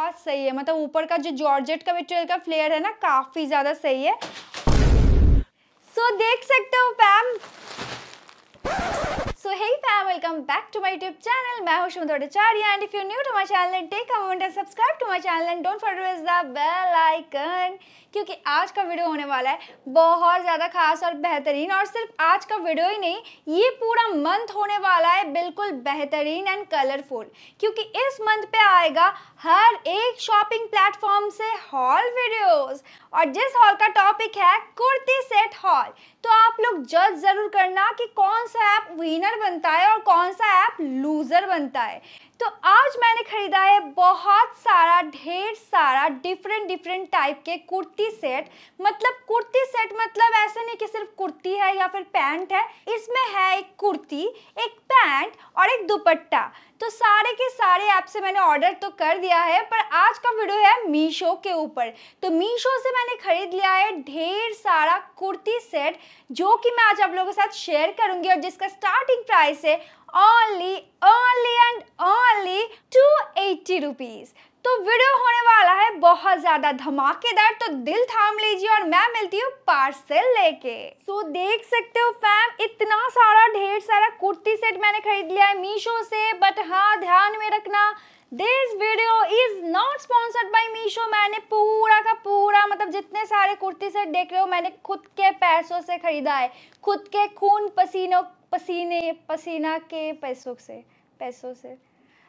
बहुत सही है मतलब ऊपर का जो जॉर्जेट का मटेरियल का फ्लेयर है ना काफ़ी ज़्यादा सही है सो so, देख सकते हो पैम so hey fam welcome back to my tube channel मैं हूं शुमधोटाचार्य and if you new to my channel take a moment and subscribe to my channel and don't forget the bell icon क्योंकि आज का वीडियो होने वाला है बहुत ज़्यादा खास और बेहतरीन और सिर्फ आज का वीडियो ही नहीं ये पूरा मंथ होने वाला है बिल्कुल बेहतरीन एंड कलरफुल क्योंकि इस मंथ पे आएगा हर एक शॉपिंग प्लेटफॉर्म से हॉल वीडियोस और जिस हॉल का टॉपिक है कुर्ती सेट हॉल तो आप लोग जज ज़रूर करना कि कौन सा ऐप विनर बनता है और कौन सा ऐप लूज़र बनता है तो आज मैंने खरीदा है बहुत सारा ढेर सारा डिफरेंट डिफरेंट टाइप के कुर्ती सेट मतलब कुर्ती सेट मतलब ऐसा नहीं कि सिर्फ कुर्ती है या फिर पैंट है इसमें है एक कुर्ती एक पैंट और एक दुपट्टा तो सारे के सारे ऐप से मैंने ऑर्डर तो कर दिया है पर आज का वीडियो है मीशो के ऊपर तो मीशो से मैंने खरीद लिया है ढेर सारा कुर्ती सेट जो कि मैं आज आप लोगों के साथ शेयर करूंगी और जिसका स्टार्टिंग प्राइस है only only and only two eighty rupees तो वीडियो होने वाला है बहुत ज्यादा धमाकेदार तो दिल थाम लीजिए और मैं मिलती हूँ पार्सल लेके सो so, देख सकते हो फैम इतना सारा ढेर सारा कुर्ती सेट मैंने खरीद लिया है मीशो से बट हाँ ध्यान में रखना this video is not sponsored by Meesho मैंने पूरा का पूरा मतलब जितने सारे कुर्ती सेट देख रहे हो मैंने खुद के पैसों से खरीदा है खुद के खून पसीनों पसीने पसीना के पैसों से पैसों से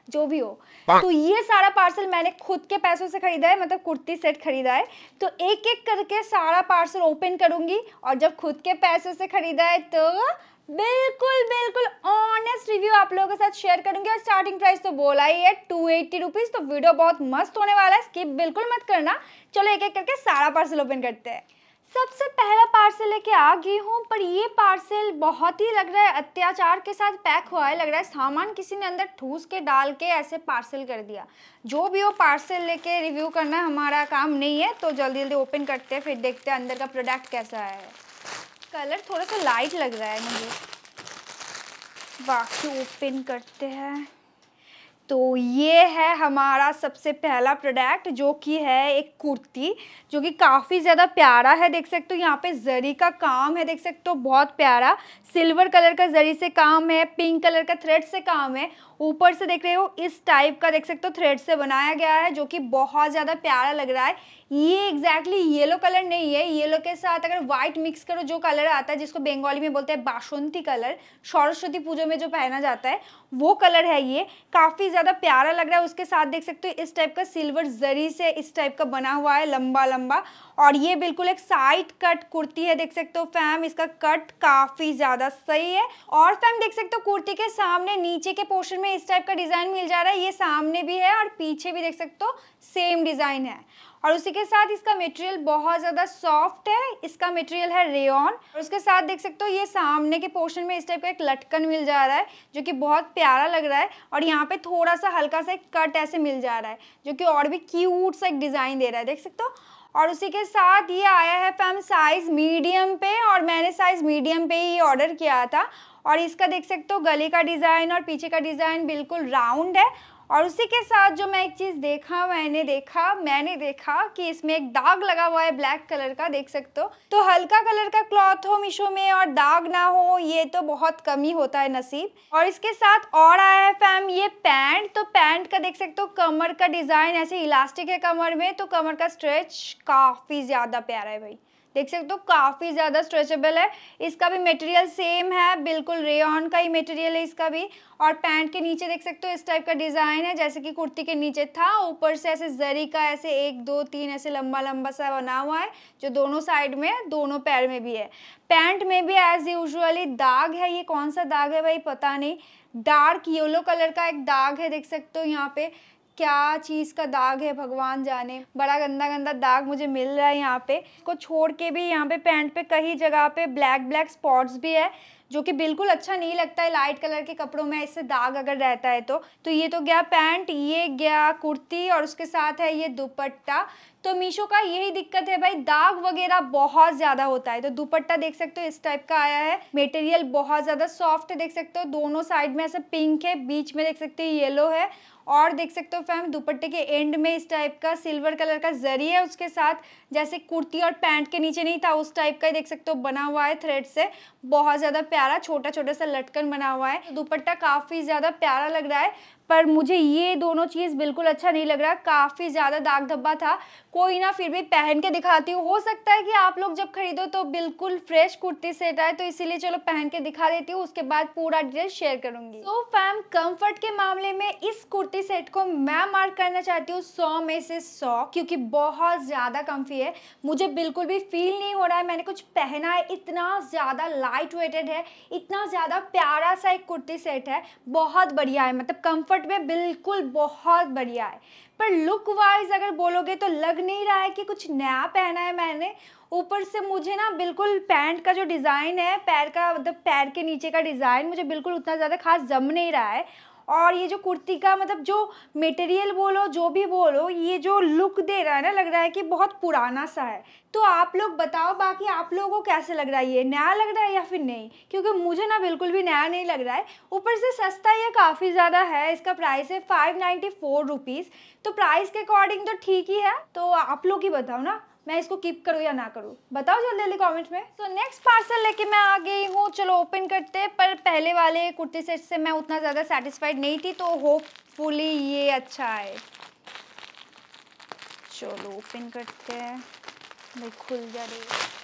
जो भी हो तो ये सारा पार्सल मैंने खुद के पैसों से खरीदा है मतलब कुर्ती सेट खरीदा है तो एक एक करके सारा पार्सल ओपन करूंगी और जब खुद के पैसों से खरीदा है तो बिल्कुल बिल्कुल ऑनेस्ट रिव्यू आप लोगों के साथ शेयर करूंगी और स्टार्टिंग प्राइस तो बोला ही है टू एट्टी रुपीज़ तो वीडियो बहुत मस्त होने वाला है स्किप बिल्कुल मत करना चलो एक एक करके सारा पार्सल ओपन करते हैं सबसे पहला पार्सल लेके आ गई हूँ पर ये पार्सल बहुत ही लग रहा है अत्याचार के साथ पैक हुआ है लग रहा है सामान किसी ने अंदर ठूस के डाल के ऐसे पार्सल कर दिया जो भी वो पार्सल लेके रिव्यू करना हमारा काम नहीं है तो जल्दी जल्दी ओपन करते हैं फिर देखते हैं अंदर का प्रोडक्ट कैसा है कलर थोड़ा सा लाइट लग रहा है मुझे बाकी ओपन करते हैं तो ये है हमारा सबसे पहला प्रोडक्ट जो कि है एक कुर्ती जो कि काफ़ी ज़्यादा प्यारा है देख सकते हो यहाँ पे जरी का काम है देख सकते हो बहुत प्यारा सिल्वर कलर का जरी से काम है पिंक कलर का थ्रेड से काम है ऊपर से देख रहे हो इस टाइप का देख सकते हो थ्रेड से बनाया गया है जो कि बहुत ज़्यादा प्यारा लग रहा है ये एग्जैक्टली exactly येलो कलर नहीं है येलो के साथ अगर व्हाइट मिक्स करो जो कलर आता है जिसको बंगाली में बोलते हैं बासंती कलर सरस्वती पूजा में जो पहना जाता है वो कलर है ये काफ़ी ज़्यादा प्यारा लग रहा है उसके साथ देख सकते हो इस टाइप का सिल्वर जरी से इस टाइप का बना हुआ है लंबा लंबा और ये बिल्कुल एक साइड कट कुर्ती है देख सकते हो फैम इसका कट काफ़ी ज़्यादा सही है और फैम देख सकते हो कुर्ती के सामने नीचे के पोर्शन में इस टाइप का डिज़ाइन मिल जा रहा है ये सामने भी है और पीछे भी देख सकते हो सेम डिज़ाइन है और उसी के साथ इसका मटेरियल बहुत ज़्यादा सॉफ्ट है इसका मटेरियल है रेयन और उसके साथ देख सकते हो ये सामने के पोर्शन में इस टाइप का एक लटकन मिल जा रहा है जो कि बहुत प्यारा लग रहा है और यहाँ पे थोड़ा सा हल्का सा एक कट ऐसे मिल जा रहा है जो कि और भी क्यूट सा एक डिज़ाइन दे रहा है देख सकते हो और उसी के साथ ये आया है फैम साइज़ मीडियम पे और मैंने साइज़ मीडियम पे ही ऑर्डर किया था और इसका देख सकते हो गले का डिज़ाइन और पीछे का डिज़ाइन बिल्कुल राउंड है और उसी के साथ जो मैं एक चीज़ देखा मैंने देखा मैंने देखा कि इसमें एक दाग लगा हुआ है ब्लैक कलर का देख सकते हो तो हल्का कलर का क्लॉथ हो मीशो में और दाग ना हो ये तो बहुत कम ही होता है नसीब और इसके साथ और आया है फैम ये पैंट तो पैंट का देख सकते हो कमर का डिज़ाइन ऐसे इलास्टिक है कमर में तो कमर का स्ट्रेच काफ़ी ज़्यादा प्यारा है भाई देख सकते हो काफ़ी ज़्यादा स्ट्रेचेबल है इसका भी मटेरियल सेम है बिल्कुल रेन का ही मटेरियल है इसका भी और पैंट के नीचे देख सकते हो इस टाइप का डिज़ाइन है जैसे कि कुर्ती के नीचे था ऊपर से ऐसे जरी का ऐसे एक दो तीन ऐसे लंबा लंबा सा बना हुआ है जो दोनों साइड में दोनों पैर में भी है पैंट में भी एज यूजली दाग है ये कौन सा दाग है भाई पता नहीं डार्क येलो कलर का एक दाग है देख सकते हो यहाँ पे क्या चीज़ का दाग है भगवान जाने बड़ा गंदा गंदा दाग मुझे मिल रहा है यहाँ पे इसको छोड़ के भी यहाँ पे पैंट पे कई जगह पे ब्लैक ब्लैक स्पॉट्स भी है जो कि बिल्कुल अच्छा नहीं लगता है लाइट कलर के कपड़ों में इससे दाग अगर रहता है तो तो ये तो गया पैंट ये गया कुर्ती और उसके साथ है ये दुपट्टा तो मीशो का यही दिक्कत है भाई दाग वगैरह बहुत ज़्यादा होता है तो दुपट्टा देख सकते हो इस टाइप का आया है मटेरियल बहुत ज़्यादा सॉफ्ट है देख सकते हो दोनों साइड में ऐसा पिंक है बीच में देख सकते हो येलो है और देख सकते हो फैम दुपट्टे के एंड में इस टाइप का सिल्वर कलर का जरी है उसके साथ जैसे कुर्ती और पैंट के नीचे नहीं था उस टाइप का ही देख सकते हो बना हुआ है थ्रेड से बहुत ज़्यादा प्यारा छोटा छोटा सा लटकन बना हुआ है दुपट्टा काफ़ी ज़्यादा प्यारा लग रहा है पर मुझे ये दोनों चीज़ बिल्कुल अच्छा नहीं लग रहा काफ़ी ज़्यादा दाग धब्बा था कोई ना फिर भी पहन के दिखाती हूँ हो सकता है कि आप लोग जब खरीदो तो बिल्कुल फ्रेश कुर्ती सेट आए तो इसीलिए चलो पहन के दिखा देती हूँ उसके बाद पूरा डिटेल शेयर करूँगी तो फैम कम्फर्ट के मामले में इस कुर्ती सेट को मैं मार्क करना चाहती हूँ सौ में से सौ क्योंकि बहुत ज़्यादा कम्फी है मुझे बिल्कुल भी फील नहीं हो रहा है मैंने कुछ पहना है इतना ज़्यादा लाइट वेटेड है इतना ज़्यादा प्यारा सा एक कुर्ती सेट है बहुत बढ़िया है मतलब कम्फर्ट शॉर्ट में बिल्कुल बहुत बढ़िया है पर लुक वाइज अगर बोलोगे तो लग नहीं रहा है कि कुछ नया पहना है मैंने ऊपर से मुझे ना बिल्कुल पैंट का जो डिज़ाइन है पैर का मतलब पैर के नीचे का डिज़ाइन मुझे बिल्कुल उतना ज़्यादा खास जम नहीं रहा है और ये जो कुर्ती का मतलब जो मटेरियल बोलो जो भी बोलो ये जो लुक दे रहा है ना लग रहा है कि बहुत पुराना सा है तो आप लोग बताओ बाकी आप लोगों को कैसे लग रहा है ये नया लग रहा है या फिर नहीं क्योंकि मुझे ना बिल्कुल भी नया नहीं लग रहा है ऊपर से सस्ता ये काफ़ी ज़्यादा है इसका प्राइस है फाइव नाइन्टी फोर रुपीज़ तो प्राइस के अकॉर्डिंग तो ठीक ही है तो आप लोग ही बताओ ना मैं इसको कीप करूँ या ना करूँ बताओ जल्दी जल्दी कॉमेंट में सो नेक्स्ट पार्सल लेके मैं आ गई हूँ चलो ओपन करते पर पहले वाले कुर्ती सेट से मैं उतना ज़्यादा सेटिस्फाइड नहीं थी तो होपफुली ये अच्छा है चलो ओपन करते हैं भाई खुल जा रही है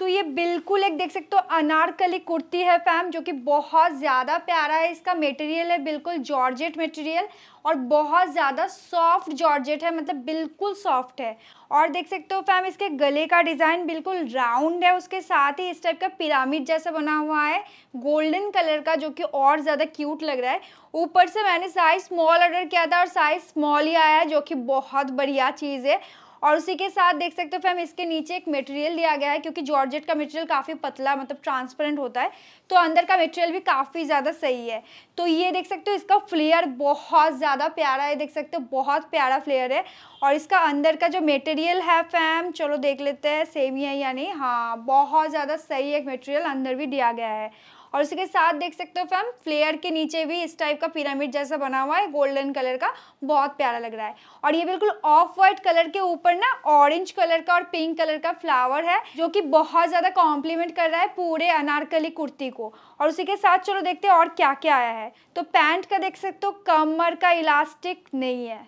तो ये बिल्कुल एक देख सकते हो अनारकली कुर्ती है फैम जो कि बहुत ज़्यादा प्यारा है इसका मटेरियल है बिल्कुल जॉर्जेट मटेरियल और बहुत ज़्यादा सॉफ्ट जॉर्जेट है मतलब बिल्कुल सॉफ्ट है और देख सकते हो फैम इसके गले का डिज़ाइन बिल्कुल राउंड है उसके साथ ही इस टाइप का पिरामिड जैसा बना हुआ है गोल्डन कलर का जो कि और ज़्यादा क्यूट लग रहा है ऊपर से मैंने साइज़ स्मॉल ऑर्डर किया था और साइज़ स्मॉल ही आया है जो कि बहुत बढ़िया चीज़ है और उसी के साथ देख सकते हो फैम इसके नीचे एक मटेरियल दिया गया है क्योंकि जॉर्जेट का मटेरियल काफ़ी पतला मतलब ट्रांसपेरेंट होता है तो अंदर का मटेरियल भी काफ़ी ज़्यादा सही है तो ये देख सकते हो इसका फ्लेयर बहुत ज़्यादा प्यारा है देख सकते हो बहुत प्यारा फ्लेयर है और इसका अंदर का जो मटेरियल है फैम चलो देख लेते हैं सेम ही है यानी हाँ बहुत ज़्यादा सही एक मटेरियल अंदर भी दिया गया है और उसके साथ देख सकते हो फैम फ्लेयर के नीचे भी इस टाइप का पिरामिड जैसा बना हुआ है गोल्डन कलर का बहुत प्यारा लग रहा है और ये बिल्कुल ऑफ व्हाइट कलर के ऊपर ना ऑरेंज कलर का और पिंक कलर का फ्लावर है जो कि बहुत ज़्यादा कॉम्प्लीमेंट कर रहा है पूरे अनारकली कुर्ती को और उसी के साथ चलो देखते हैं और क्या क्या आया है तो पैंट का देख सकते हो कमर का इलास्टिक नहीं है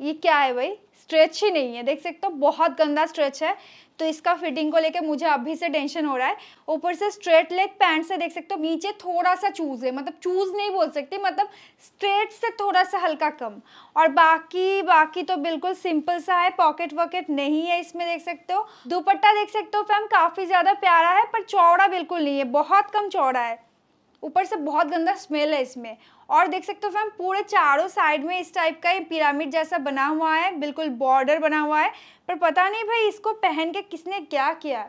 ये क्या है भाई स्ट्रेच ही नहीं है देख सकते हो बहुत गंदा स्ट्रेच है तो इसका फिटिंग को लेके मुझे अभी से टेंशन हो रहा है ऊपर से स्ट्रेट लेग पैंट से देख सकते हो नीचे थोड़ा सा चूज़ है मतलब चूज़ नहीं बोल सकते मतलब स्ट्रेट से थोड़ा सा हल्का कम और बाकी बाकी तो बिल्कुल सिंपल सा है पॉकेट वॉकेट नहीं है इसमें देख सकते हो दुपट्टा देख सकते हो फैम काफ़ी ज़्यादा प्यारा है पर चौड़ा बिल्कुल नहीं है बहुत कम चौड़ा है ऊपर से बहुत गंदा स्मेल है इसमें और देख सकते हो फैम पूरे चारों साइड में इस टाइप का ये पिरामिड जैसा बना हुआ है बिल्कुल बॉर्डर बना हुआ है पर पता नहीं भाई इसको पहन के किसने क्या किया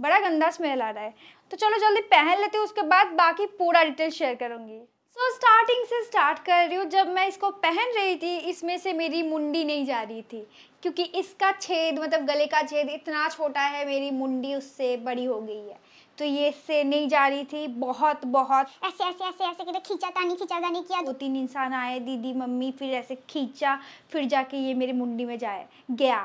बड़ा गंदा स्मेल आ रहा है तो चलो जल्दी पहन लेते हैं उसके बाद बाकी पूरा डिटेल शेयर करूँगी सो so, स्टार्टिंग से स्टार्ट कर रही हूँ जब मैं इसको पहन रही थी इसमें से मेरी मुंडी नहीं जा रही थी क्योंकि इसका छेद मतलब गले का छेद इतना छोटा है मेरी मुंडी उससे बड़ी हो गई है तो ये इससे नहीं जा रही थी बहुत बहुत ऐसे ऐसे ऐसे ऐसे करके तो खींचा तानी खींचा तानी किया तो। दो तीन इंसान आए दीदी मम्मी फिर ऐसे खींचा फिर जाके ये मेरी मुंडी में जाए गया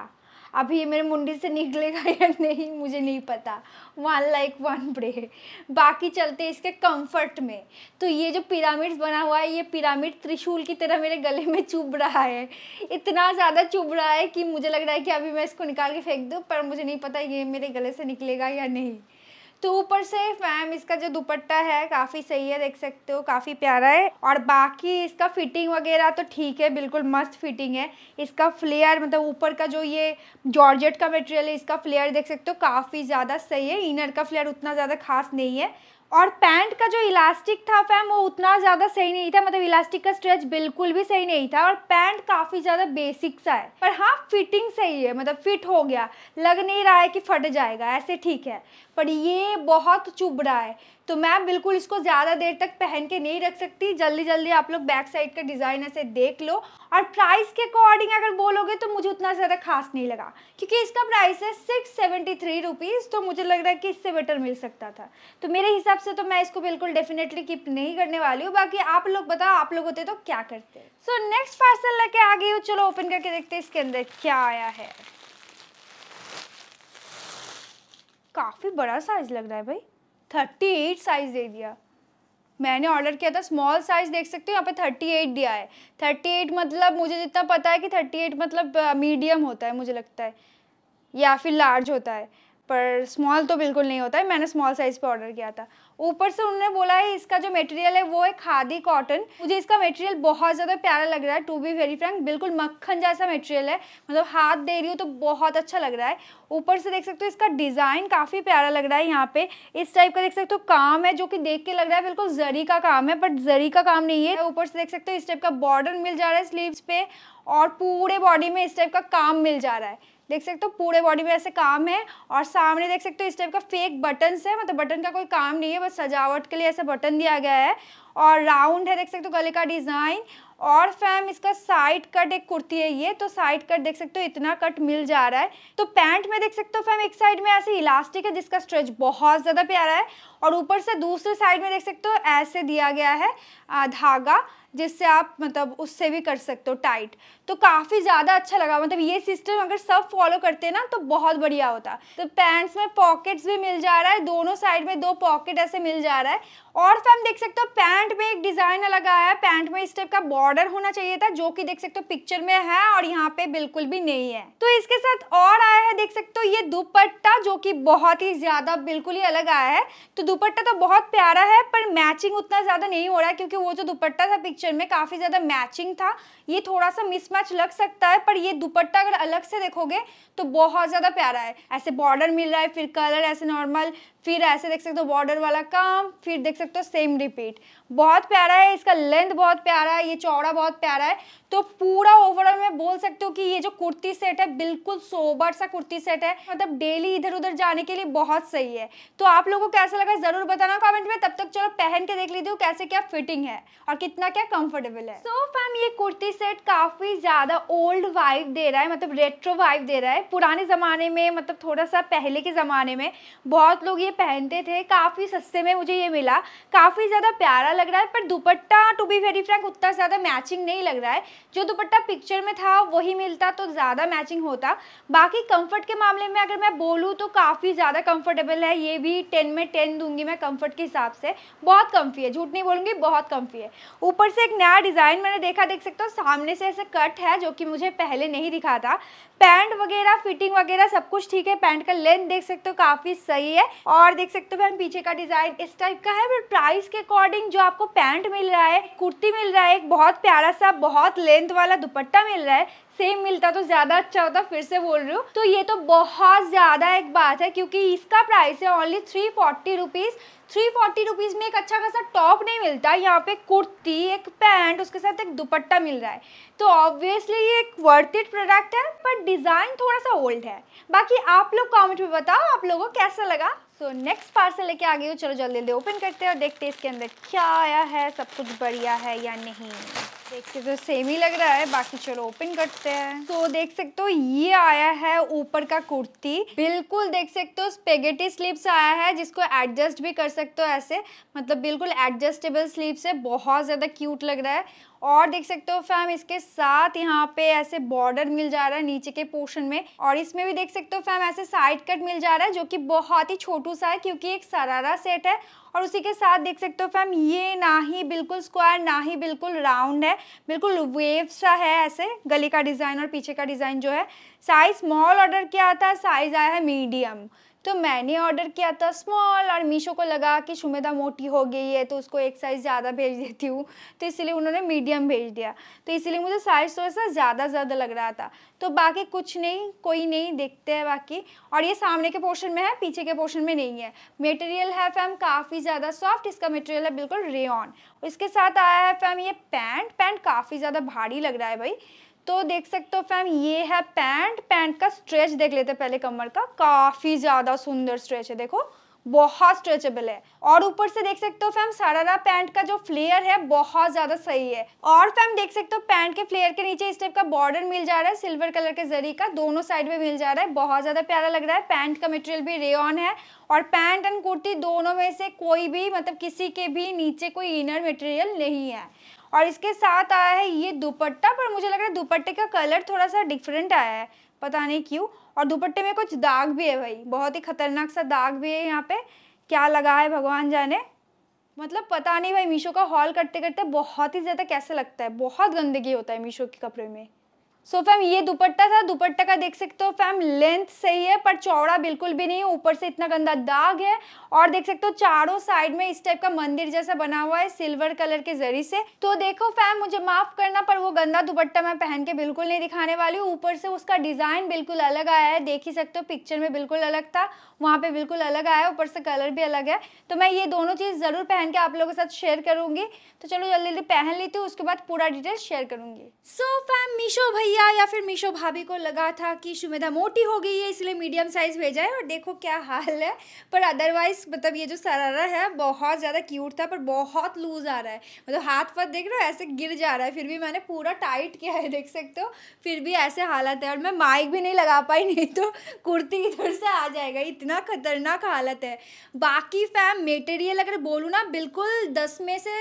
अभी ये मेरे मुंडी से निकलेगा या नहीं मुझे नहीं पता वन लाइक वन ब्रे बाकी चलते इसके कंफर्ट में तो ये जो पिरामिड बना हुआ है ये पिरामिड त्रिशूल की तरह मेरे गले में चुभ रहा है इतना ज़्यादा चुभ रहा है कि मुझे लग रहा है कि अभी मैं इसको निकाल के फेंक दूँ पर मुझे नहीं पता ये मेरे गले से निकलेगा या नहीं तो ऊपर से मैम इसका जो दुपट्टा है काफ़ी सही है देख सकते हो काफ़ी प्यारा है और बाकी इसका फिटिंग वगैरह तो ठीक है बिल्कुल मस्त फिटिंग है इसका फ्लेयर मतलब ऊपर का जो ये जॉर्जेट का मटेरियल है इसका फ्लेयर देख सकते हो काफ़ी ज़्यादा सही है इनर का फ्लेयर उतना ज़्यादा खास नहीं है और पैंट का जो इलास्टिक था फैम वो उतना ज़्यादा सही नहीं था मतलब इलास्टिक का स्ट्रेच बिल्कुल भी सही नहीं था और पैंट काफ़ी ज़्यादा बेसिक सा है पर हाँ फिटिंग सही है मतलब फिट हो गया लग नहीं रहा है कि फट जाएगा ऐसे ठीक है पर ये बहुत चुभ रहा है तो मैम बिल्कुल इसको ज़्यादा देर तक पहन के नहीं रख सकती जल्दी जल्दी आप लोग बैक साइड का डिज़ाइन ऐसे देख लो और प्राइस के अकॉर्डिंग अगर बोलोगे तो मुझे उतना ज़्यादा खास नहीं लगा क्योंकि इसका प्राइस है सिक्स सेवेंटी थ्री रुपीज़ तो मुझे लग रहा है कि इससे बेटर मिल सकता था तो मेरे हिसाब से तो मैं इसको बिल्कुल डेफिनेटली कीप नहीं करने वाली हूँ बाकी आप लोग बताओ आप लोग होते तो क्या करते सो नेक्स्ट पार्सल लेके आ गई हो चलो ओपन करके देखते हैं इसके अंदर क्या आया है काफ़ी बड़ा साइज़ लग रहा है भाई थर्टी एट साइज़ दे दिया मैंने ऑर्डर किया था स्मॉल साइज़ देख सकते हो यहाँ पे थर्टी एट दिया है थर्टी एट मतलब मुझे जितना पता है कि थर्टी एट मतलब मीडियम होता है मुझे लगता है या फिर लार्ज होता है पर स्मॉल तो बिल्कुल नहीं होता है मैंने स्मॉल साइज़ पे ऑर्डर किया था ऊपर से उन्होंने बोला है इसका जो मटेरियल है वो है खादी कॉटन मुझे इसका मटेरियल बहुत ज़्यादा प्यारा लग रहा है टू बी वेरी फ्रैंक बिल्कुल मक्खन जैसा मटेरियल है मतलब हाथ दे रही हूँ तो बहुत अच्छा लग रहा है ऊपर से देख सकते हो इसका डिज़ाइन काफ़ी प्यारा लग रहा है यहाँ पे इस टाइप का देख सकते हो काम है जो कि देख के लग रहा है बिल्कुल जरी का काम है बट जरी का काम नहीं है ऊपर से देख सकते हो इस टाइप का बॉर्डर मिल जा रहा है स्लीवस पे और पूरे बॉडी में इस टाइप का काम मिल जा रहा है देख सकते हो पूरे बॉडी में ऐसे काम है और सामने देख सकते हो इस टाइप का फेक बटन है मतलब बटन का कोई काम नहीं है बस सजावट के लिए ऐसा बटन दिया गया है और राउंड है देख सकते हो गले का डिज़ाइन और फैम इसका साइड कट एक कुर्ती है ये तो साइड कट देख सकते हो इतना कट मिल जा रहा है तो पैंट में देख सकते हो फैम एक साइड में ऐसे इलास्टिक है जिसका स्ट्रेच बहुत ज़्यादा प्यारा है और ऊपर से दूसरे साइड में देख सकते हो ऐसे दिया गया है धागा जिससे आप मतलब उससे भी कर सकते हो टाइट तो काफ़ी ज़्यादा अच्छा लगा मतलब ये सिस्टम अगर सब फॉलो करते ना तो बहुत बढ़िया होता तो पैंट्स में पॉकेट्स भी मिल जा रहा है दोनों साइड में दो पॉकेट ऐसे मिल जा रहा है और तो हम देख सकते हो पैंट में एक डिजाइन अलग आया है पैंट में इस टाइप का बॉर्डर होना चाहिए था जो कि देख सकते हो पिक्चर में है और यहाँ पे बिल्कुल भी नहीं है तो इसके साथ और आया है देख सकते हो ये दुपट्टा जो कि बहुत ही ज्यादा बिल्कुल ही अलग आया है तो दुपट्टा तो बहुत प्यारा है पर मैचिंग उतना ज्यादा नहीं हो रहा है क्योंकि वो जो दुपट्टा था पिक्चर में काफी ज्यादा मैचिंग था ये थोड़ा सा मिसमैच लग सकता है पर ये दुपट्टा अगर अलग से देखोगे तो बहुत ज्यादा प्यारा है ऐसे बॉर्डर मिल रहा है फिर कलर ऐसे नॉर्मल फिर ऐसे देख सकते हो बॉर्डर वाला काम फिर देख सकते हो सेम रिपीट बहुत प्यारा है इसका लेंथ बहुत प्यारा है ये चौड़ा बहुत प्यारा है तो पूरा ओवरऑल मैं बोल सकती हूँ कि ये जो कुर्ती सेट है बिल्कुल सोबर सा कुर्ती सेट है मतलब डेली इधर उधर जाने के लिए बहुत सही है तो आप लोगों को कैसा लगा ज़रूर बताना कमेंट में तब तक चलो पहन के देख लेती हूँ कैसे क्या फिटिंग है और कितना क्या कम्फर्टेबल है सो so, फैम ये कुर्ती सेट काफ़ी ज़्यादा ओल्ड वाइफ दे रहा है मतलब रेट्रो वाइफ दे रहा है पुराने ज़माने में मतलब थोड़ा सा पहले के ज़माने में बहुत लोग ये पहनते थे काफ़ी सस्ते में मुझे ये मिला काफ़ी ज़्यादा प्यारा लग रहा है पर dupatta to be very frank उतना ज़्यादा मैचिंग नहीं लग रहा है जो दुपट्टा पिक्चर में था वही मिलता तो ज़्यादा मैचिंग होता बाकी कंफर्ट के मामले में अगर मैं बोलूँ तो काफ़ी ज़्यादा कंफर्टेबल है ये भी टेन में टेन दूंगी मैं कम्फर्ट के हिसाब से बहुत कम्फी है झूठ नहीं बोलूँगी बहुत कम्फी है ऊपर से एक नया डिज़ाइन मैंने देखा देख सकते हो सामने से ऐसे कट है जो कि मुझे पहले नहीं दिखा था पैंट वगैरह फिटिंग वगैरह सब कुछ ठीक है पैंट का लेंथ देख सकते हो काफ़ी सही है और देख सकते हो मैम पीछे का डिज़ाइन इस टाइप का है बट प्राइस के अकॉर्डिंग जो आपको पैंट मिल रहा है कुर्ती मिल रहा है एक बहुत प्यारा सा बहुत लेंथ वाला दुपट्टा मिल रहा है सेम मिलता तो ज़्यादा अच्छा होता फिर से बोल रही हूँ तो ये तो बहुत ज़्यादा एक बात है क्योंकि इसका प्राइस है only three forty rupees three forty rupees में एक अच्छा खासा टॉप नहीं मिलता यहाँ पे कुर्ती एक पैंट उसके साथ एक दुपट्टा मिल रहा है तो ऑब्वियसली ये एक वर्थिड प्रोडक्ट है पर डिज़ाइन थोड़ा सा ओल्ड है बाकी आप लोग कॉमेंट में बताओ आप लोगों को कैसा लगा सो नेक्स्ट पार्सल लेके आ गई हूँ चलो जल्दी जल्दी ओपन करते हैं और देखते हैं इसके अंदर क्या आया है सब कुछ बढ़िया है या नहीं देखते तो सेम ही लग रहा है बाकी चलो ओपन करते हैं तो so, देख सकते हो ये आया है ऊपर का कुर्ती बिल्कुल देख सकते हो स्पेगेटी स्लीव्स आया है जिसको एडजस्ट भी कर सकते हो ऐसे मतलब बिल्कुल एडजस्टेबल स्लीव्स है बहुत ज़्यादा क्यूट लग रहा है और देख सकते हो फैम इसके साथ यहाँ पे ऐसे बॉर्डर मिल जा रहा है नीचे के पोर्शन में और इसमें भी देख सकते हो फैम ऐसे साइड कट मिल जा रहा है जो कि बहुत ही छोटू सा है क्योंकि एक सरारा सेट है और उसी के साथ देख सकते हो फैम ये ना ही बिल्कुल स्क्वायर ना ही बिल्कुल राउंड है बिल्कुल वेव सा है ऐसे गले का डिज़ाइन और पीछे का डिज़ाइन जो है साइज़ स्मॉल ऑर्डर क्या आता है साइज़ आया है मीडियम तो मैंने ऑर्डर किया था स्मॉल और मीशो को लगा कि शुमेदा मोटी हो गई है तो उसको एक साइज़ ज़्यादा भेज देती हूँ तो इसलिए उन्होंने मीडियम भेज दिया तो इसलिए मुझे साइज़ थोड़ा तो सा ज़्यादा ज़्यादा लग रहा था तो बाकी कुछ नहीं कोई नहीं देखते हैं बाकी और ये सामने के पोर्शन में है पीछे के पोर्शन में नहीं है मेटेरियल है फैम काफ़ी ज़्यादा सॉफ्ट इसका मेटेरियल है बिल्कुल रेन इसके साथ आया है फैम ये पैंट पैंट काफ़ी ज़्यादा भारी लग रहा है भाई तो देख सकते हो फैम ये है पैंट पैंट का स्ट्रेच देख लेते हैं पहले कमर का काफ़ी ज़्यादा सुंदर स्ट्रेच है देखो बहुत स्ट्रेचेबल है और ऊपर से देख सकते हो फैम सरारा पैंट का जो फ्लेयर है बहुत ज्यादा सही है और फैम देख सकते हो पैंट के फ्लेयर के नीचे इस टाइप का बॉर्डर मिल जा रहा है सिल्वर कलर के जरी का दोनों साइड में मिल जा रहा है बहुत ज्यादा प्यारा लग रहा है पैंट का मटेरियल भी रेन है और पैंट एंड कुर्ती दोनों में से कोई भी मतलब किसी के भी नीचे कोई इनर मटेरियल नहीं है और इसके साथ आया है ये दुपट्टा पर मुझे लग रहा है दुपट्टे का कलर थोड़ा सा डिफरेंट आया है पता नहीं क्यों और दुपट्टे में कुछ दाग भी है भाई बहुत ही खतरनाक सा दाग भी है यहाँ पे क्या लगा है भगवान जाने मतलब पता नहीं भाई मीशो का हॉल करते करते बहुत ही ज़्यादा कैसे लगता है बहुत गंदगी होता है मीशो के कपड़े में सो so, फैम ये दुपट्टा था दुपट्टा का देख सकते हो फैम लेंथ सही है पर चौड़ा बिल्कुल भी नहीं है ऊपर से इतना गंदा दाग है और देख सकते हो चारों साइड में इस टाइप का मंदिर जैसा बना हुआ है सिल्वर कलर के जरी से तो देखो फैम मुझे माफ करना पर वो गंदा दुपट्टा मैं पहन के बिल्कुल नहीं दिखाने वाली हूँ ऊपर से उसका डिजाइन बिल्कुल अलग आया है देख ही सकते हो पिक्चर में बिल्कुल अलग था वहाँ पे बिल्कुल अलग आया ऊपर से कलर भी अलग है तो मैं ये दोनों चीज़ ज़रूर पहन के आप लोगों के साथ शेयर करूंगी तो चलो जल्दी जल्दी पहन लेती हूँ उसके बाद पूरा डिटेल शेयर करूंगी सो फैम मीशो भैया दिया या फिर मीशो भाभी को लगा था कि सुमेधा मोटी हो गई है इसलिए मीडियम साइज़ भेजा है और देखो क्या हाल है पर अदरवाइज़ मतलब ये जो सरारा है बहुत ज़्यादा क्यूट था पर बहुत लूज़ आ रहा है मतलब हाथ पर देख रहे हो ऐसे गिर जा रहा है फिर भी मैंने पूरा टाइट किया है देख सकते हो फिर भी ऐसे हालत है और मैं माइक भी नहीं लगा पाई नहीं तो कुर्ती इधर से आ जाएगा इतना ख़तरनाक हालत है बाकी फैम मेटेरियल अगर बोलूँ ना बिल्कुल दस में से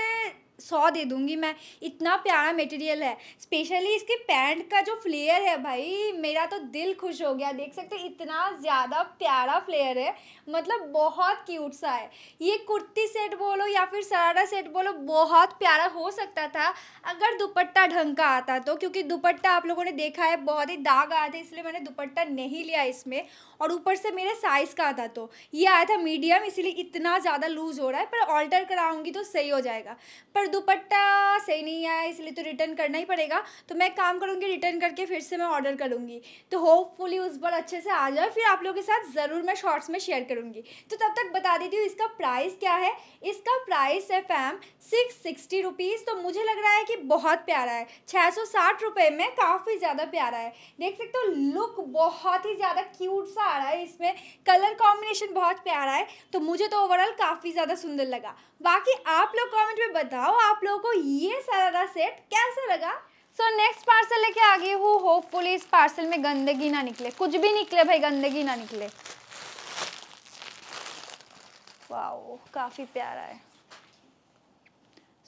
सौ दे दूंगी मैं इतना प्यारा मटेरियल है स्पेशली इसके पैंट का जो फ्लेयर है भाई मेरा तो दिल खुश हो गया देख सकते इतना ज़्यादा प्यारा फ्लेयर है मतलब बहुत क्यूट सा है ये कुर्ती सेट बोलो या फिर सरारा सेट बोलो बहुत प्यारा हो सकता था अगर दुपट्टा ढंग का आता तो क्योंकि दुपट्टा आप लोगों ने देखा है बहुत ही दाग आया था इसलिए मैंने दुपट्टा नहीं लिया इसमें और ऊपर से मेरे साइज़ का आता तो ये आया था मीडियम इसीलिए इतना ज़्यादा लूज़ हो रहा है पर ऑल्टर कराऊंगी तो सही हो जाएगा पर दुपट्टा सही नहीं आया इसलिए तो रिटर्न करना ही पड़ेगा तो मैं काम करूँगी रिटर्न करके फिर से मैं ऑर्डर करूँगी तो होपफुली उस बार अच्छे से आ जाए फिर आप लोगों के साथ ज़रूर मैं शॉर्ट्स में शेयर करूँगी तो तब तक बता देती हूँ इसका प्राइस क्या है इसका प्राइस है फैम सिक्स सिक्सटी रुपीज़ तो मुझे लग रहा है कि बहुत प्यारा है छः सौ साठ रुपये में काफ़ी ज़्यादा प्यारा है देख सकते हो लुक बहुत ही ज़्यादा क्यूट सा आ रहा है इसमें कलर कॉम्बिनेशन बहुत प्यारा है तो मुझे तो ओवरऑल काफ़ी ज़्यादा सुंदर लगा बाकी आप लोग कमेंट में बताओ आप लोगों को ये सारा सेट कैसा लगा सो नेक्स्ट पार्सल लेके आ गई हूँ होपफुली इस पार्सल में गंदगी ना निकले कुछ भी निकले भाई गंदगी ना निकले वाओ काफ़ी प्यारा है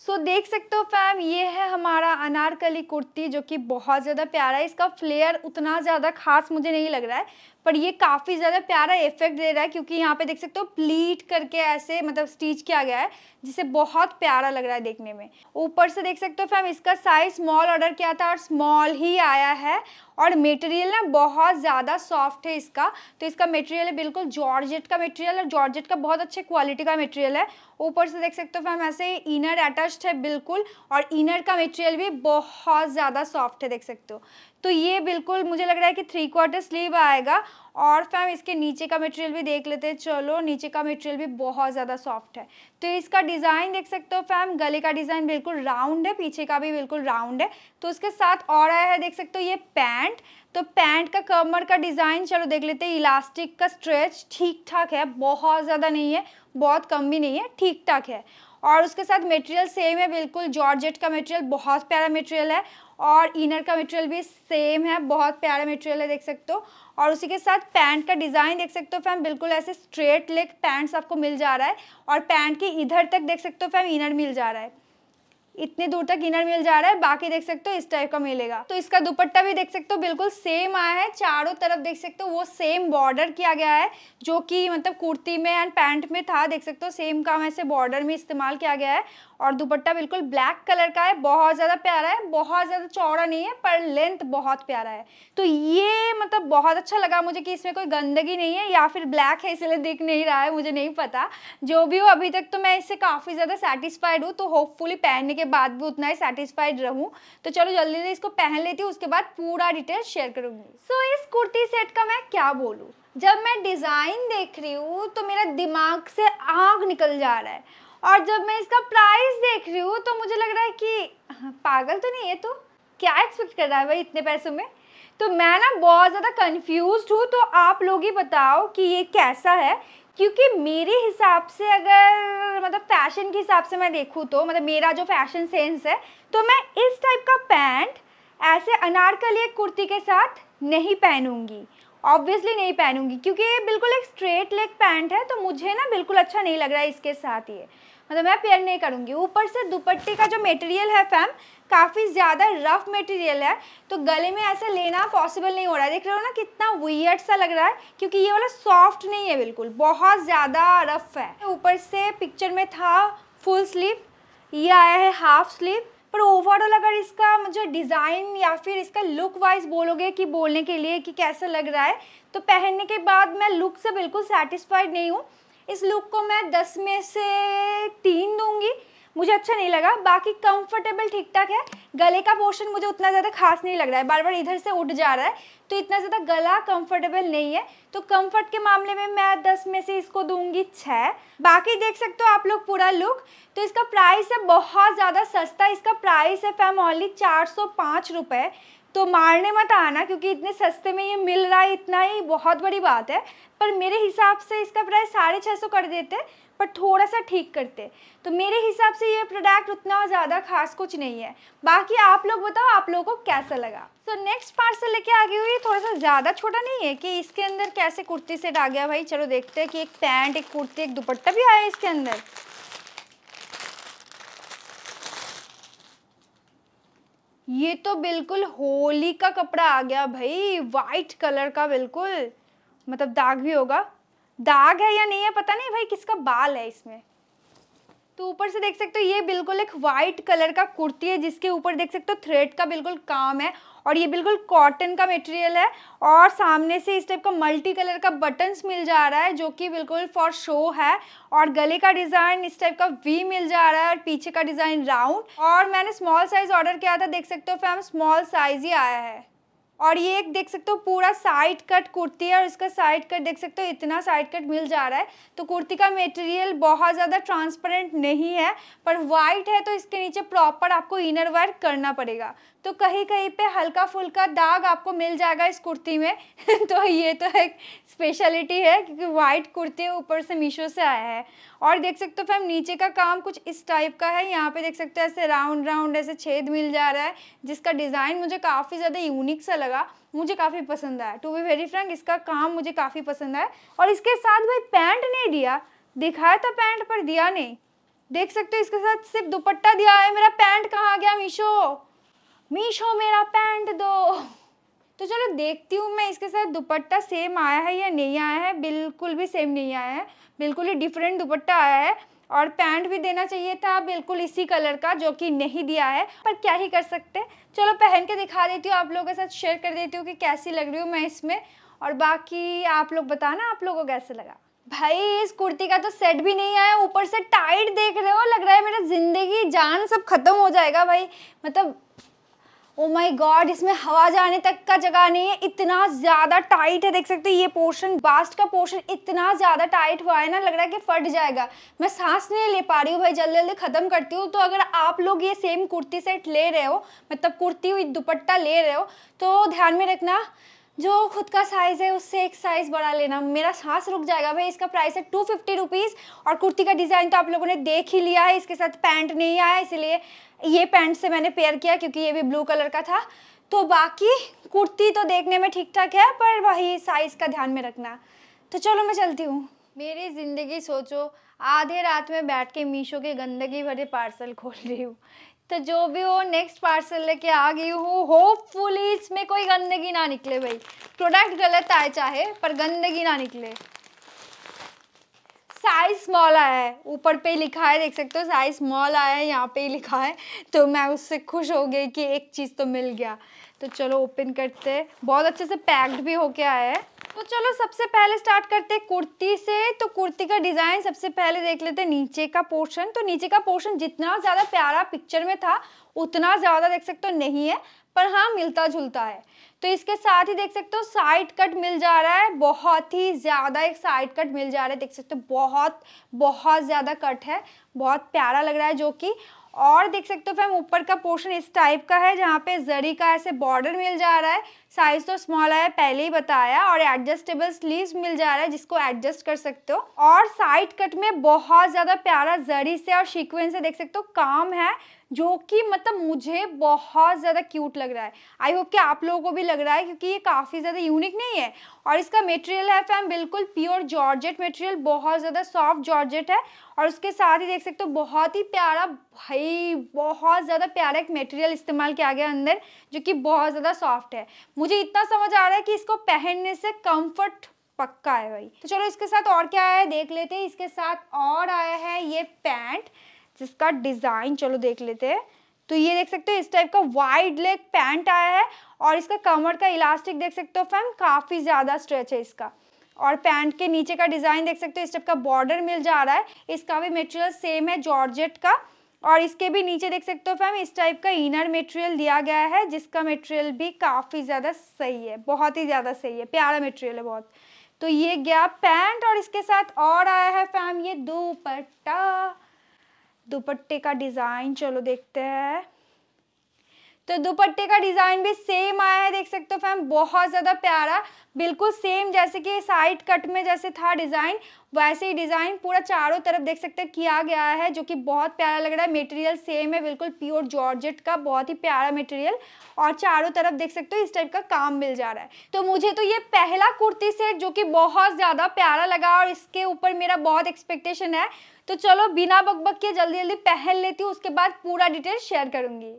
सो so, देख सकते हो फैम ये है हमारा अनारकली कुर्ती जो कि बहुत ज़्यादा प्यारा है इसका फ्लेयर उतना ज़्यादा खास मुझे नहीं लग रहा है पर ये काफ़ी ज़्यादा प्यारा इफेक्ट दे रहा है क्योंकि यहाँ पे देख सकते हो प्लीट करके ऐसे मतलब स्टिच किया गया है जिसे बहुत प्यारा लग रहा है देखने में ऊपर से देख सकते हो फैम इसका साइज़ स्मॉल ऑर्डर किया था और स्मॉल ही आया है और मटेरियल ना बहुत ज़्यादा सॉफ्ट है इसका तो इसका मटेरियल है बिल्कुल जॉर्जेट का मटेरियल और जॉर्जेट का बहुत अच्छे क्वालिटी का मटेरियल है ऊपर से देख सकते हो फैम ऐसे इनर अटैच्ड है बिल्कुल और इनर का मटेरियल भी बहुत ज़्यादा सॉफ्ट है देख सकते हो तो ये बिल्कुल मुझे लग रहा है कि थ्री क्वार्टर स्लीव आएगा और फैम इसके नीचे का मटेरियल भी देख लेते हैं चलो नीचे का मटेरियल भी बहुत ज़्यादा सॉफ्ट है तो इसका डिज़ाइन देख सकते हो फैम गले का डिज़ाइन बिल्कुल राउंड है पीछे का भी बिल्कुल राउंड है तो उसके साथ और आया है देख सकते हो ये पैंट तो पैंट का कमर का डिज़ाइन चलो देख लेते हैं इलास्टिक का स्ट्रेच ठीक ठाक है बहुत ज़्यादा नहीं है बहुत कम भी नहीं है ठीक ठाक है और उसके साथ मटेरियल सेम है बिल्कुल जॉर्जेट का मटेरियल बहुत प्यारा मटेरियल है और इनर का मटेरियल भी सेम है बहुत प्यारा मटेरियल है देख सकते हो और उसी के साथ पैंट का डिज़ाइन देख सकते हो फैम बिल्कुल ऐसे स्ट्रेट लेग पैंट्स आपको मिल जा रहा है और पैंट की इधर तक देख सकते हो फैम इनर मिल जा रहा है इतने दूर तक इनर मिल जा रहा है बाकी देख सकते हो इस टाइप का मिलेगा तो इसका दुपट्टा भी देख सकते हो बिल्कुल सेम आया है चारों तरफ देख सकते हो वो सेम बॉर्डर किया गया है जो कि मतलब कुर्ती में एंड पैंट में था देख सकते हो सेम काम ऐसे बॉर्डर में इस्तेमाल किया गया है और दुपट्टा बिल्कुल ब्लैक कलर का है बहुत ज़्यादा प्यारा है बहुत ज़्यादा चौड़ा नहीं है पर लेंथ बहुत प्यारा है तो ये मतलब बहुत अच्छा लगा मुझे कि इसमें कोई गंदगी नहीं है या फिर ब्लैक है इसलिए दिख नहीं रहा है मुझे नहीं पता जो भी हो अभी तक तो मैं इससे काफ़ी ज़्यादा सेटिस्फाइड हूँ तो होपफुली पहनने के बाद भी उतना ही सेटिस्फाइड रहूँ तो चलो जल्दी से इसको पहन लेती हूँ उसके बाद पूरा डिटेल शेयर करूँगी सो so, इस कुर्ती सेट का मैं क्या बोलूँ जब मैं डिज़ाइन देख रही हूँ तो मेरा दिमाग से आग निकल जा रहा है और जब मैं इसका प्राइस देख रही हूँ तो मुझे लग रहा है कि हाँ, पागल तो नहीं है तो क्या एक्सपेक्ट कर रहा है भाई इतने पैसों में तो मैं ना बहुत ज़्यादा कंफ्यूज हूँ तो आप लोग ही बताओ कि ये कैसा है क्योंकि मेरे हिसाब से अगर मतलब फैशन के हिसाब से मैं देखूँ तो मतलब मेरा जो फैशन सेंस है तो मैं इस टाइप का पैंट ऐसे अनारकली एक कुर्ती के साथ नहीं पहनूंगी ऑब्वियसली नहीं पहनूंगी क्योंकि ये बिल्कुल एक स्ट्रेट लेग पैंट है तो मुझे ना बिल्कुल अच्छा नहीं लग रहा है इसके साथ ये मतलब मैं पेयर नहीं करूँगी ऊपर से दुपट्टे का जो मेटेरियल है फैम काफ़ी ज़्यादा रफ मटेरियल है तो गले में ऐसा लेना पॉसिबल नहीं हो रहा है देख रहे हो ना कितना वियर्ड सा लग रहा है क्योंकि ये वाला सॉफ्ट नहीं है बिल्कुल बहुत ज़्यादा रफ है ऊपर से पिक्चर में था फुल स्लीव ये आया है हाफ स्लीव पर ओवरऑल अगर इसका मुझे डिज़ाइन या फिर इसका लुक वाइज बोलोगे कि बोलने के लिए कि कैसा लग रहा है तो पहनने के बाद मैं लुक से बिल्कुल सेटिस्फाइड नहीं हूँ इस लुक को मैं दस में से तीन दूंगी मुझे अच्छा नहीं लगा बाकी कंफर्टेबल ठीक ठाक है गले का पोर्शन मुझे उतना ज़्यादा खास नहीं लग रहा है बार बार इधर से उठ जा रहा है तो इतना ज़्यादा गला कंफर्टेबल नहीं है तो कंफर्ट के मामले में मैं दस में से इसको दूंगी छः बाकी देख सकते हो आप लोग पूरा लुक तो इसका प्राइस है बहुत ज़्यादा सस्ता इसका प्राइस है फैम ओनली चार सौ तो मारने मत आना क्योंकि इतने सस्ते में ये मिल रहा है इतना ही बहुत बड़ी बात है पर मेरे हिसाब से इसका प्राइस साढ़े छः सौ कर देते पर थोड़ा सा ठीक करते तो मेरे हिसाब से ये प्रोडक्ट उतना ज़्यादा खास कुछ नहीं है बाकी आप लोग बताओ आप लोगों को कैसा लगा सो नेक्स्ट पार्सल लेके आ गई हुई थोड़ा सा ज़्यादा छोटा नहीं है कि इसके अंदर कैसे कुर्ती सेट आ गया भाई चलो देखते हैं कि एक पैंट एक कुर्ती एक दुपट्टा भी आया इसके अंदर ये तो बिल्कुल होली का कपड़ा आ गया भाई वाइट कलर का बिल्कुल मतलब दाग भी होगा दाग है या नहीं है पता नहीं भाई किसका बाल है इसमें तो ऊपर से देख सकते हो ये बिल्कुल एक वाइट कलर का कुर्ती है जिसके ऊपर देख सकते हो थ्रेड का बिल्कुल काम है और ये बिल्कुल कॉटन का मटेरियल है और सामने से इस टाइप का मल्टी कलर का बटन्स मिल जा रहा है जो कि बिल्कुल फॉर शो है और गले का डिज़ाइन इस टाइप का वी मिल जा रहा है और पीछे का डिज़ाइन राउंड और मैंने स्मॉल साइज़ ऑर्डर किया था देख सकते हो फिर स्मॉल साइज़ ही आया है और ये एक देख सकते हो पूरा साइड कट कुर्ती है और इसका साइड कट देख सकते हो इतना साइड कट मिल जा रहा है तो कुर्ती का मटेरियल बहुत ज़्यादा ट्रांसपेरेंट नहीं है पर वाइट है तो इसके नीचे प्रॉपर आपको इनर वर्क करना पड़ेगा तो कहीं कहीं पे हल्का फुल्का दाग आपको मिल जाएगा इस कुर्ती में तो ये तो एक स्पेशलिटी है क्योंकि वाइट कुर्ती ऊपर से मीशो से आया है और देख सकते हो तो मैम नीचे का काम कुछ इस टाइप का है यहाँ पे देख सकते हो ऐसे राउंड राउंड ऐसे छेद मिल जा रहा है जिसका डिज़ाइन मुझे काफ़ी ज़्यादा यूनिक सा लगा मुझे काफ़ी पसंद आया टू बी वेरी फ्रेंक इसका काम मुझे काफ़ी पसंद आया और इसके साथ भाई पैंट नहीं दिया दिखाया था पैंट पर दिया नहीं देख सकते हो इसके साथ सिर्फ दुपट्टा दिया है मेरा पैंट कहाँ गया मीशो मीशो मेरा पैंट दो तो चलो देखती हूँ मैं इसके साथ दुपट्टा सेम आया है या नहीं आया है बिल्कुल भी सेम नहीं आया है बिल्कुल ही डिफरेंट दुपट्टा आया है और पैंट भी देना चाहिए था बिल्कुल इसी कलर का जो कि नहीं दिया है पर क्या ही कर सकते चलो पहन के दिखा देती हूँ आप लोगों के साथ शेयर कर देती हूँ कि कैसी लग रही हूँ मैं इसमें और बाकी आप लोग बताना आप लोगों को कैसे लगा भाई इस कुर्ती का तो सेट भी नहीं आया ऊपर से टाइट देख रहे हो लग रहा है मेरा ज़िंदगी जान सब खत्म हो जाएगा भाई मतलब ओ माय गॉड इसमें हवा जाने तक का जगह नहीं है इतना ज़्यादा टाइट है देख सकते हैं ये पोर्शन बास्ट का पोर्शन इतना ज़्यादा टाइट हुआ है ना लग रहा है कि फट जाएगा मैं सांस नहीं ले पा रही हूँ भाई जल्दी जल्दी ख़त्म करती हूँ तो अगर आप लोग ये सेम कुर्ती सेट ले रहे हो मतलब कुर्ती हुई दुपट्टा ले रहे हो तो ध्यान में रखना जो खुद का साइज़ है उससे एक साइज़ बड़ा लेना मेरा सांस रुक जाएगा भाई इसका प्राइस है टू फिफ्टी रुपीज़ और कुर्ती का डिज़ाइन तो आप लोगों ने देख ही लिया है इसके साथ पैंट नहीं आया इसलिए ये पैंट से मैंने पेयर किया क्योंकि ये भी ब्लू कलर का था तो बाकी कुर्ती तो देखने में ठीक ठाक है पर वही साइज़ का ध्यान में रखना तो चलो मैं चलती हूँ मेरी ज़िंदगी सोचो आधे रात में बैठ के मीशो के गंदगी भरे पार्सल खोल रही हूँ तो जो भी हो नेक्स्ट पार्सल लेके आ गई हूँ होपफुली इसमें कोई गंदगी ना निकले भाई प्रोडक्ट गलत आए चाहे पर गंदगी ना निकले साइज स्मॉल आया है ऊपर पे लिखा है देख सकते हो साइज स्मॉल आया है यहाँ पे ही लिखा है तो मैं उससे खुश हो गई कि एक चीज़ तो मिल गया तो चलो ओपन करते बहुत अच्छे से पैक्ड भी होके आया है तो चलो सबसे पहले स्टार्ट करते हैं कुर्ती से तो कुर्ती का डिज़ाइन सबसे पहले देख लेते हैं नीचे का पोर्शन तो नीचे का पोर्शन जितना ज़्यादा प्यारा पिक्चर में था उतना ज़्यादा देख सकते हो नहीं है पर हाँ मिलता जुलता है तो इसके साथ ही देख सकते हो साइड कट मिल जा रहा है बहुत ही ज़्यादा एक साइड कट मिल जा रहा है देख सकते हो बहुत बहुत ज़्यादा कट है बहुत प्यारा लग रहा है जो कि और देख सकते हो फैम ऊपर का पोर्शन इस टाइप का है जहाँ पे जरी का ऐसे बॉर्डर मिल जा रहा है साइज़ तो स्मॉल है पहले ही बताया और एडजस्टेबल स्लीव्स मिल जा रहा है जिसको एडजस्ट कर सकते हो और साइड कट में बहुत ज़्यादा प्यारा जरी से और सीक्वेंस से देख सकते हो काम है जो कि मतलब मुझे बहुत ज़्यादा क्यूट लग रहा है आई होप कि आप लोगों को भी लग रहा है क्योंकि ये काफ़ी ज़्यादा यूनिक नहीं है और इसका मटेरियल है फैम बिल्कुल प्योर जॉर्जेट मटेरियल बहुत ज़्यादा सॉफ्ट जॉर्जेट है और उसके साथ ही देख सकते हो बहुत ही प्यारा भाई बहुत ज़्यादा प्यारा एक मटेरियल इस्तेमाल किया गया अंदर जो कि बहुत ज़्यादा सॉफ्ट है मुझे इतना समझ आ रहा है कि इसको पहनने से कंफर्ट पक्का है भाई तो चलो इसके साथ और क्या आया है देख लेते हैं इसके साथ और आया है ये पैंट जिसका डिज़ाइन चलो देख लेते हैं तो ये देख सकते हो इस टाइप का वाइड लेग पैंट आया है और इसका कमर का इलास्टिक देख सकते हो फैम काफ़ी ज़्यादा स्ट्रेच है इसका और पैंट के नीचे का डिज़ाइन देख सकते हो इस टाइप का बॉर्डर मिल जा रहा है इसका भी मेटेरियल सेम है जॉर्जेट का और इसके भी नीचे देख सकते हो फैम इस टाइप का इनर मटेरियल दिया गया है जिसका मटेरियल भी काफ़ी ज़्यादा सही है बहुत ही ज़्यादा सही है प्यारा मटेरियल है बहुत तो ये गया पैंट और इसके साथ और आया है फैम ये दुपट्टा दुपट्टे का डिज़ाइन चलो देखते हैं तो दुपट्टे का डिज़ाइन भी सेम आया है देख सकते हो फैम बहुत ज़्यादा प्यारा बिल्कुल सेम जैसे कि साइड कट में जैसे था डिज़ाइन वैसे ही डिज़ाइन पूरा चारों तरफ देख सकते हैं किया गया है जो कि बहुत प्यारा लग रहा है मटेरियल सेम है बिल्कुल प्योर जॉर्जेट का बहुत ही प्यारा मटेरियल और चारों तरफ देख सकते हो इस टाइप का काम मिल जा रहा है तो मुझे तो ये पहला कुर्ती सेट जो कि बहुत ज़्यादा प्यारा लगा और इसके ऊपर मेरा बहुत एक्सपेक्टेशन है तो चलो बिना बकबक के जल्दी जल्दी पहन लेती हूँ उसके बाद पूरा डिटेल शेयर करूँगी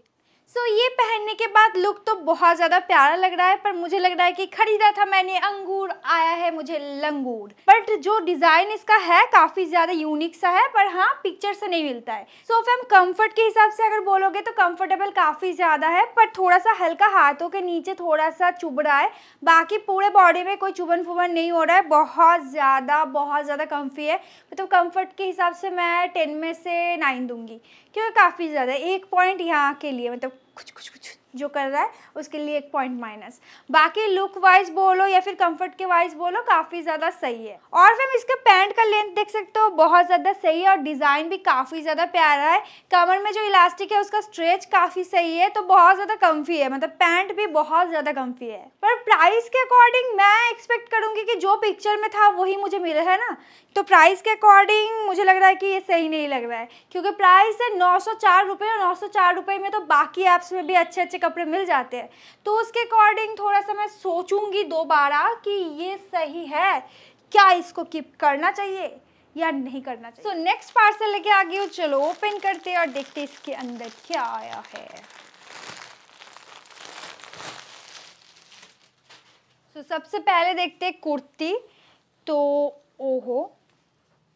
सो so, ये पहनने के बाद लुक तो बहुत ज़्यादा प्यारा लग रहा है पर मुझे लग रहा है कि खरीदा था मैंने अंगूर आया है मुझे लंगूर बट जो डिज़ाइन इसका है काफ़ी ज़्यादा यूनिक सा है पर हाँ पिक्चर से नहीं मिलता है सो so, हम कंफर्ट के हिसाब से अगर बोलोगे तो कंफर्टेबल काफ़ी ज़्यादा है पर थोड़ा सा हल्का हाथों के नीचे थोड़ा सा चुभ रहा है बाकी पूरे बॉडी में कोई चुभन फुबन नहीं हो रहा है बहुत ज़्यादा बहुत ज़्यादा कम्फी है मतलब तो कम्फर्ट के हिसाब से मैं टेन में से नाइन दूंगी क्योंकि काफ़ी ज़्यादा एक पॉइंट यहाँ के लिए मतलब कुछ कुछ कुछ जो कर रहा है उसके लिए एक पॉइंट माइनस बाकी लुक वाइज बोलो या फिर कंफर्ट के वाइज बोलो काफ़ी ज़्यादा सही है और फिर इसके पैंट का लेंथ देख सकते हो बहुत ज़्यादा सही है और डिज़ाइन भी काफ़ी ज़्यादा प्यारा है कमर में जो इलास्टिक है उसका स्ट्रेच काफ़ी सही है तो बहुत ज़्यादा कम्फी है मतलब पैंट भी बहुत ज़्यादा कम्फी है पर प्राइस के अकॉर्डिंग मैं एक्सपेक्ट करूँगी कि जो पिक्चर में था वही मुझे मिला है ना तो प्राइस के अकॉर्डिंग मुझे लग रहा है कि ये सही नहीं लग रहा है क्योंकि प्राइस है नौ सौ चार रुपये और नौ सौ चार रुपये में तो बाकी ऐप्स में भी अच्छे अच्छे कपड़े मिल जाते हैं तो उसके अकॉर्डिंग थोड़ा सा मैं सोचूंगी दोबारा कि ये सही है क्या इसको कीप करना चाहिए या नहीं करना चाहिए सो नेक्स्ट पार्सल लेके आ गई चलो ओपन करते हैं और देखते इसके अंदर क्या आया है सो so, सबसे पहले देखते हैं कुर्ती तो ओहो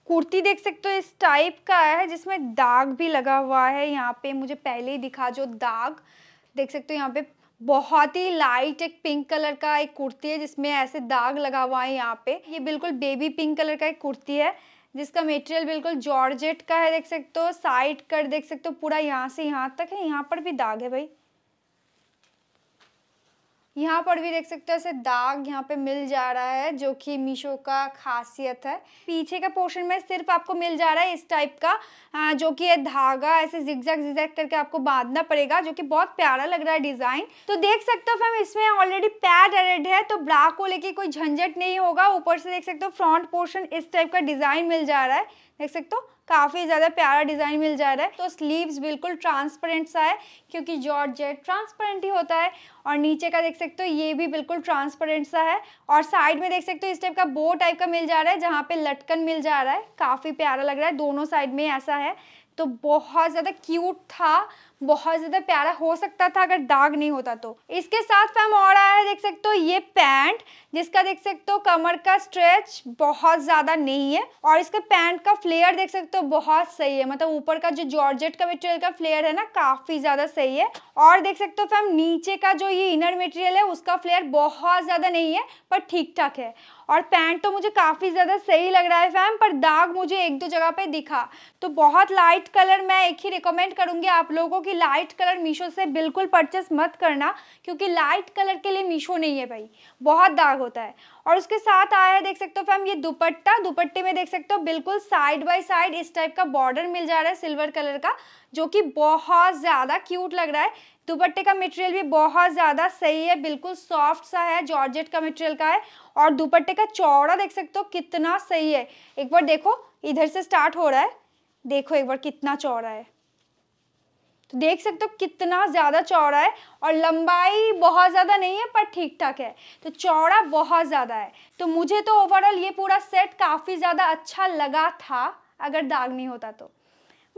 कुर्ती देख सकते हो इस टाइप का है जिसमें दाग भी लगा हुआ है यहाँ पे मुझे पहले ही दिखा जो दाग देख सकते हो यहाँ पे बहुत ही लाइट एक पिंक कलर का एक कुर्ती है जिसमें ऐसे दाग लगा हुआ है यहाँ पे ये बिल्कुल बेबी पिंक कलर का एक कुर्ती है जिसका मटेरियल बिल्कुल जॉर्जेट का है देख सकते हो साइड कट देख सकते हो पूरा यहाँ से यहाँ तक है यहाँ पर भी दाग है भाई यहाँ पर भी देख सकते हो ऐसे दाग यहाँ पे मिल जा रहा है जो कि मीशो का खासियत है पीछे का पोर्शन में सिर्फ आपको मिल जा रहा है इस टाइप का जो कि ये धागा ऐसे जिगजैग जिगजैग करके आपको बांधना पड़ेगा जो कि बहुत प्यारा लग रहा है डिज़ाइन तो देख सकते हो मैम इसमें ऑलरेडी पैड एडेड है तो ब्रा को लेके कोई झंझट नहीं होगा ऊपर से देख सकते हो फ्रंट पोर्शन इस टाइप का डिज़ाइन मिल जा रहा है देख सकते हो काफ़ी ज़्यादा प्यारा डिज़ाइन मिल जा रहा है तो स्लीव्स बिल्कुल ट्रांसपेरेंट सा है क्योंकि जॉर्ज जेट ट्रांसपेरेंट ही होता है और नीचे का देख सकते हो ये भी बिल्कुल ट्रांसपेरेंट सा है और साइड में देख सकते हो इस टाइप का बो टाइप का मिल जा रहा है जहाँ पे लटकन मिल जा रहा है काफ़ी प्यारा लग रहा है दोनों साइड में ऐसा है तो बहुत ज़्यादा क्यूट था बहुत ज़्यादा प्यारा हो सकता था अगर दाग नहीं होता तो इसके साथ फैम और आया है देख सकते हो ये पैंट जिसका देख सकते हो कमर का स्ट्रेच बहुत ज़्यादा नहीं है और इसके पैंट का फ्लेयर देख सकते हो बहुत सही है मतलब ऊपर का जो जॉर्जेट का मेटेरियल का फ्लेयर है ना काफ़ी ज़्यादा सही है और देख सकते हो फैम नीचे का जो ये इनर मेटेरियल है उसका फ्लेयर बहुत ज़्यादा नहीं है पर ठीक ठाक है और पैंट तो मुझे काफ़ी ज़्यादा सही लग रहा है फैम पर दाग मुझे एक दो जगह पे दिखा तो बहुत लाइट कलर मैं एक ही रिकमेंड करूँगी आप लोगों की लाइट कलर मीशो से बिल्कुल परचेस मत करना क्योंकि लाइट कलर के लिए मीशो नहीं है भाई बहुत दाग होता है और उसके साथ आया है देख सकते हो फैम ये दुपट्टा दुपट्टे में देख सकते हो बिल्कुल साइड बाई साइड इस टाइप का बॉर्डर मिल जा रहा है सिल्वर कलर का जो कि बहुत ज़्यादा क्यूट लग रहा है दुपट्टे का मटेरियल भी बहुत ज़्यादा सही है बिल्कुल सॉफ्ट सा है जॉर्जेट का मटेरियल का है और दुपट्टे का चौड़ा देख सकते हो कितना सही है एक बार देखो इधर से स्टार्ट हो रहा है देखो एक बार कितना चौड़ा है तो देख सकते हो कितना ज़्यादा चौड़ा है और लंबाई बहुत ज़्यादा नहीं है पर ठीक ठाक है तो चौड़ा बहुत ज़्यादा है तो मुझे तो ओवरऑल ये पूरा सेट काफ़ी ज़्यादा अच्छा लगा था अगर दाग नहीं होता तो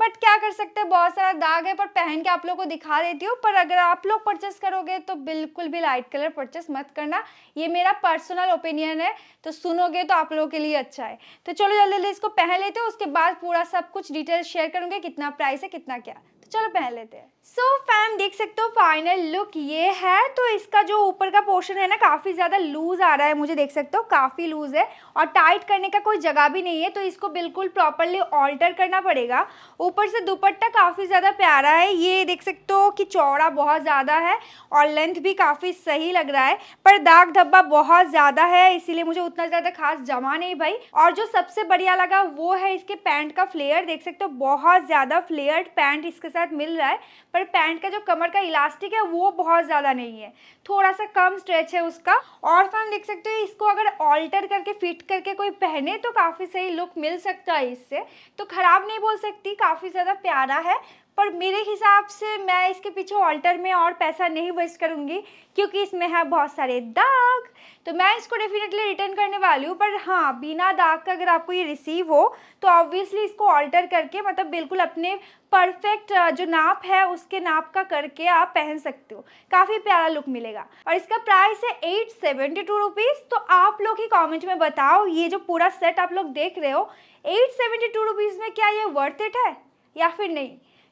बट क्या कर सकते हैं बहुत सारा दाग है पर पहन के आप लोग को दिखा देती हूँ पर अगर आप लोग परचेस करोगे तो बिल्कुल भी लाइट कलर परचेस मत करना ये मेरा पर्सनल ओपिनियन है तो सुनोगे तो आप लोगों के लिए अच्छा है तो चलो जल्दी जल्दी इसको पहन लेते हो उसके बाद पूरा सब कुछ डिटेल शेयर करूँगी कितना प्राइस है कितना क्या तो चलो पहन लेते हैं सो so, फैम देख सकते हो फाइनल लुक ये है तो इसका जो ऊपर का पोर्शन है ना काफ़ी ज़्यादा लूज़ आ रहा है मुझे देख सकते हो काफ़ी लूज़ है और टाइट करने का कोई जगह भी नहीं है तो इसको बिल्कुल प्रॉपरली ऑल्टर करना पड़ेगा ऊपर से दुपट्टा काफ़ी ज़्यादा प्यारा है ये देख सकते हो कि चौड़ा बहुत ज़्यादा है और लेंथ भी काफ़ी सही लग रहा है पर दाग धब्बा बहुत ज़्यादा है इसीलिए मुझे उतना ज़्यादा खास जमा नहीं भाई और जो सबसे बढ़िया लगा वो है इसके पैंट का फ्लेयर देख सकते हो बहुत ज़्यादा फ्लेयर्ड पैंट इसके साथ मिल रहा है पर पैंट का जो कमर का इलास्टिक है वो बहुत ज़्यादा नहीं है थोड़ा सा कम स्ट्रेच है उसका और तो हम देख सकते हो इसको अगर ऑल्टर करके फिट करके कोई पहने तो काफ़ी सही लुक मिल सकता है इससे तो ख़राब नहीं बोल सकती काफ़ी ज़्यादा प्यारा है पर मेरे हिसाब से मैं इसके पीछे ऑल्टर में और पैसा नहीं वेस्ट करूँगी क्योंकि इसमें है बहुत सारे दाग तो मैं इसको डेफिनेटली रिटर्न करने वाली हूँ पर हाँ बिना दाग का अगर आपको ये रिसीव हो तो ऑब्वियसली इसको ऑल्टर करके मतलब बिल्कुल अपने परफेक्ट uh, जो नाप है उसके नाप का करके आप पहन सकते हो काफ़ी प्यारा लुक मिलेगा और इसका प्राइस है एट सेवेंटी टू रुपीज़ तो आप लोग ही कमेंट में बताओ ये जो पूरा सेट आप लोग देख रहे हो एट सेवेंटी टू रुपीज़ में क्या ये वर्थ इट है या फिर नहीं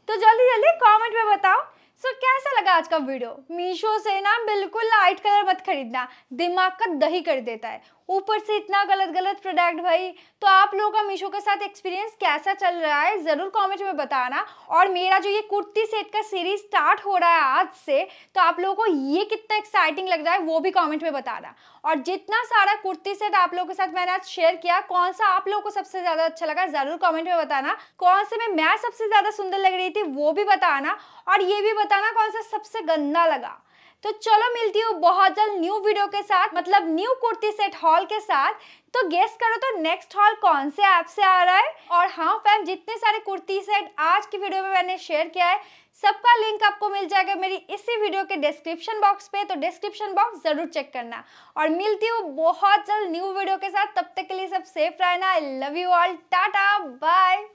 तो जल्दी जल्दी कमेंट में बताओ सो so, कैसा लगा आज का वीडियो मीशो से ना बिल्कुल लाइट कलर मत खरीदना दिमाग का दही कर देता है ऊपर से इतना गलत गलत प्रोडक्ट भाई तो आप लोगों का मीशो के साथ एक्सपीरियंस कैसा चल रहा है ज़रूर कमेंट में बताना और मेरा जो ये कुर्ती सेट का सीरीज स्टार्ट हो रहा है आज से तो आप लोगों को ये कितना एक्साइटिंग लग रहा है वो भी कमेंट में बताना और जितना सारा कुर्ती सेट आप लोगों के साथ मैंने आज शेयर किया कौन सा आप लोगों को सबसे ज़्यादा अच्छा लगा ज़रूर कॉमेंट में बताना कौन से में मैं सबसे ज़्यादा सुंदर लग रही थी वो भी बताना और ये भी बताना कौन सा सबसे गंदा लगा तो चलो मिलती हूँ बहुत जल्द न्यू वीडियो के साथ मतलब न्यू कुर्ती सेट हॉल के साथ तो गेस करो तो नेक्स्ट हॉल कौन से ऐप से आ रहा है और हाँ फैम जितने सारे कुर्ती सेट आज की वीडियो में मैंने शेयर किया है सबका लिंक आपको मिल जाएगा मेरी इसी वीडियो के डिस्क्रिप्शन बॉक्स पे तो डिस्क्रिप्शन बॉक्स जरूर चेक करना और मिलती हूँ बहुत जल्द न्यू वीडियो के साथ तब तक के लिए सब सेफ रहना I love you all tata bye